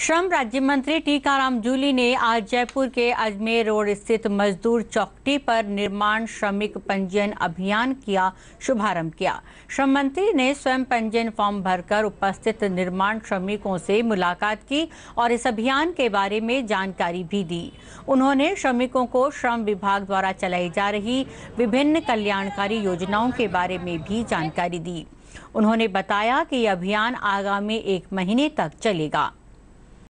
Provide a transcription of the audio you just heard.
श्रम राज्य मंत्री टीकाराम जूली ने आज जयपुर के अजमेर रोड स्थित मजदूर चौकटी पर निर्माण श्रमिक पंजीयन अभियान किया शुभारंभ किया श्रम मंत्री ने स्वयं पंजीयन फॉर्म भरकर उपस्थित निर्माण श्रमिकों से मुलाकात की और इस अभियान के बारे में जानकारी भी दी उन्होंने श्रमिकों को श्रम विभाग द्वारा चलाई जा रही विभिन्न कल्याणकारी योजनाओं के बारे में भी जानकारी दी उन्होंने बताया कि यह अभियान आगामी एक महीने तक चलेगा